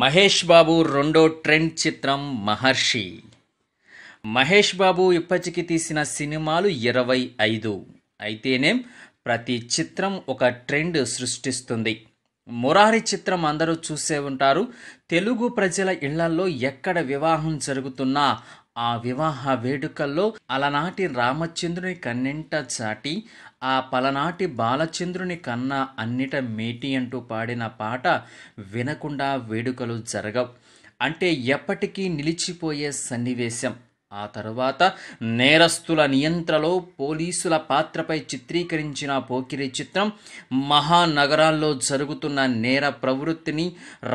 మహేష్ బాబు రెండో ట్రెండ్ చిత్రం మహర్షి మహేష్ బాబు ఇప్పటికి తీసిన సినిమాలు ఇరవై ఐదు అయితేనే ప్రతి చిత్రం ఒక ట్రెండ్ సృష్టిస్తుంది మురారి చిత్రం అందరూ చూసే ఉంటారు తెలుగు ప్రజల ఇళ్లల్లో ఎక్కడ వివాహం జరుగుతున్నా ఆ వివాహ వేడుకల్లో అలనాటి రామచంద్రుని కన్నెంట చాటి ఆ పలనాటి బాలచంద్రుని కన్న అన్నిట మేటి అంటూ పాడిన పాట వినకుండా వేడుకలు జరగవు అంటే ఎప్పటికీ నిలిచిపోయే సన్నివేశం ఆ తర్వాత నేరస్తుల నియంత్రణలో పోలీసుల పాత్రపై చిత్రీకరించిన పోకిరి చిత్రం మహానగరాల్లో జరుగుతున్న నేర ప్రవృత్తిని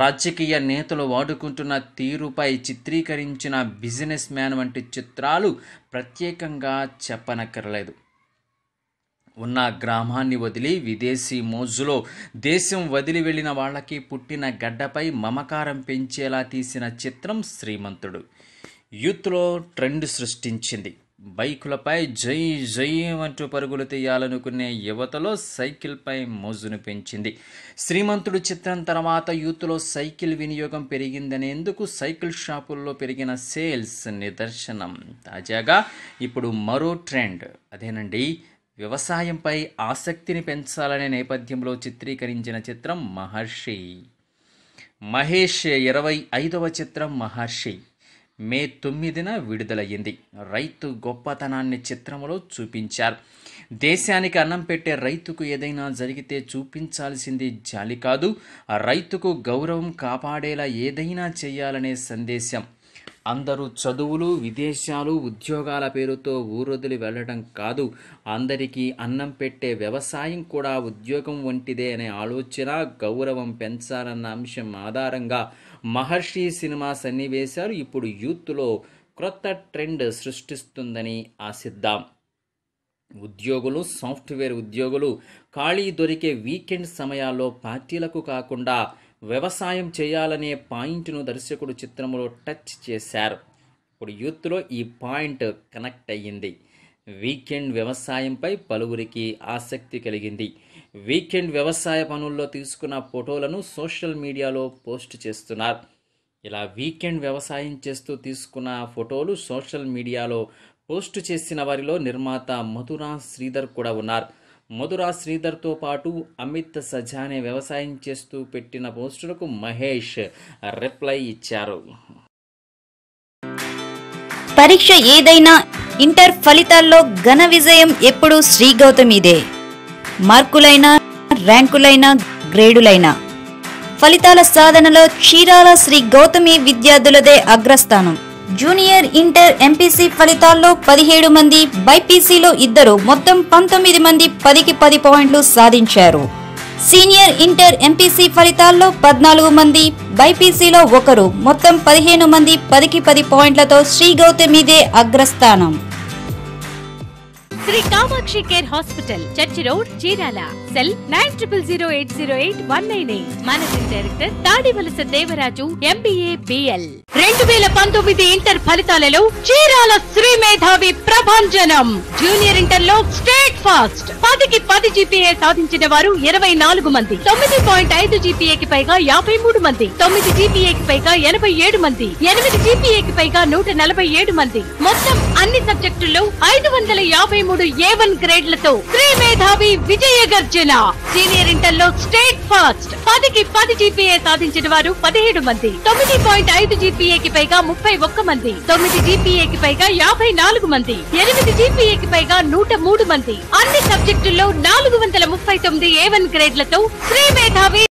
రాజకీయ నేతలు వాడుకుంటున్న తీరుపై చిత్రీకరించిన బిజినెస్ మ్యాన్ వంటి చిత్రాలు ప్రత్యేకంగా చెప్పనక్కర్లేదు ఉన్న గ్రామాన్ని వదిలి విదేశీ మోజులో దేశం వదిలి వెళ్ళిన వాళ్ళకి పుట్టిన గడ్డపై మమకారం పెంచేలా తీసిన చిత్రం శ్రీమంతుడు యూత్లో ట్రెండ్ సృష్టించింది బైకులపై జై జై అంటూ పరుగులు తీయాలనుకునే యువతలో సైకిల్పై మోజును పెంచింది శ్రీమంతుడు చిత్రం తర్వాత యూత్లో సైకిల్ వినియోగం పెరిగిందనేందుకు సైకిల్ షాపుల్లో పెరిగిన సేల్స్ నిదర్శనం తాజాగా ఇప్పుడు మరో ట్రెండ్ అదేనండి వ్యవసాయంపై ఆసక్తిని పెంచాలనే నేపథ్యంలో చిత్రీకరించిన చిత్రం మహర్షి మహేష్ ఇరవై ఐదవ చిత్రం మహర్షి మే తొమ్మిదిన విడుదలయ్యింది రైతు గొప్పతనాన్ని చిత్రంలో చూపించారు దేశానికి అన్నం పెట్టే రైతుకు ఏదైనా జరిగితే చూపించాల్సింది జాలి కాదు రైతుకు గౌరవం కాపాడేలా ఏదైనా చేయాలనే సందేశం అందరూ చదువులు విదేశాలు ఉద్యోగాల పేరుతో ఊరొదిలి వెళ్ళడం కాదు అందరికీ అన్నం పెట్టే వ్యవసాయం కూడా ఉద్యోగం వంటిదే అనే ఆలోచన గౌరవం పెంచాలన్న అంశం ఆధారంగా మహర్షి సినిమా సన్నివేశాలు ఇప్పుడు యూత్లో క్రొత్త ట్రెండ్ సృష్టిస్తుందని ఆశిద్దాం ఉద్యోగులు సాఫ్ట్వేర్ ఉద్యోగులు ఖాళీ దొరికే వీకెండ్ సమయాల్లో పార్టీలకు కాకుండా వ్యవసాయం చేయాలనే పాయింట్ను దర్శకుడు చిత్రంలో టచ్ చేశారు ఇప్పుడు యూత్లో ఈ పాయింట్ కనెక్ట్ అయ్యింది వీకెండ్ వ్యవసాయంపై పలువురికి ఆసక్తి కలిగింది వీకెండ్ వ్యవసాయ పనుల్లో తీసుకున్న ఫోటోలను సోషల్ మీడియాలో పోస్ట్ చేస్తున్నారు ఇలా వీకెండ్ వ్యవసాయం చేస్తూ తీసుకున్న ఫోటోలు సోషల్ మీడియాలో పోస్ట్ చేసిన వారిలో నిర్మాత మధురా శ్రీధర్ కూడా ఉన్నారు మధురా శ్రీధర్తో పాటు అమిత్ సజానే వ్యవసాయం చేస్తూ పెట్టిన పోస్టులకు మహేష్ రిప్లై ఇచ్చారు పరీక్ష ఏదైనా ఇంటర్ ఫలితాల్లో ఘన విజయం ఎప్పుడూ శ్రీ గౌతమిదే మార్కులైనా ర్యాంకులైనా గ్రేడులైనా ఫలితాల సాధనలో చీరాల శ్రీ గౌతమి విద్యార్థులదే అగ్రస్థానం జూనియర్ ఇంటర్ ఎంపీసీ ఫలితాల్లో పదిహేడు మంది బైపీసీలో ఇద్దరు మొత్తం పంతొమ్మిది మంది పదికి పది పాయింట్లు సాధించారు సీనియర్ ఇంటర్ ఎంపీసీ ఫలితాల్లో పద్నాలుగు మంది బైపీసీలో ఒకరు మొత్తం పదిహేను మంది పదికి పది పాయింట్లతో శ్రీ గౌతమిదే అగ్రస్థానం Sri Kamakshi care hospital church road Chirala cell nine triple zero eight zero eight one nine eight managing director Tadivalasa Devaraju MBA BL రెండు వేల పంతొమ్మిది ఇంటర్ ఫలితాలలో చీరాల శ్రీ మేధావి ప్రభంజనం జూనియర్ ఇంటర్ లో స్టేట్ ఫాస్ట్ పదికి పది జీపీఏ సాధించిన వారు ఇరవై నాలుగు మంది తొమ్మిది పాయింట్ ఐదు జీపీఏకి పైగా యాభై మూడు మంది తొమ్మిది జీపీఏకి పైగా ఎనభై ఏడు మంది ఎనిమిది జీపీఏకి పైగా నూట నలభై ఏడు మంది మొత్తం అన్ని సబ్జెక్టుల్లో ఐదు వందల యాభై మూడు ఏ వన్ గ్రేడ్లతో శ్రీ మేధావి విజయ గర్జన సీనియర్ ఇంటర్ లో స్టేట్ ఫాస్ట్ పదికి పది జీపీఏ సాధించిన వారు పదిహేడు మంది తొమ్మిది పాయింట్ ఐదు జీపీ జీపీఏకి పైగా ముప్పై ఒక్క మంది తొమ్మిది జీపీఏకి పైగా యాభై నాలుగు మంది ఎనిమిది జీపీఏకి పైగా నూట మూడు మంది అన్ని సబ్జెక్టుల్లో నాలుగు వందల ముప్పై తొమ్మిది ఏ వన్ గ్రేడ్లతో శ్రీ మేధావి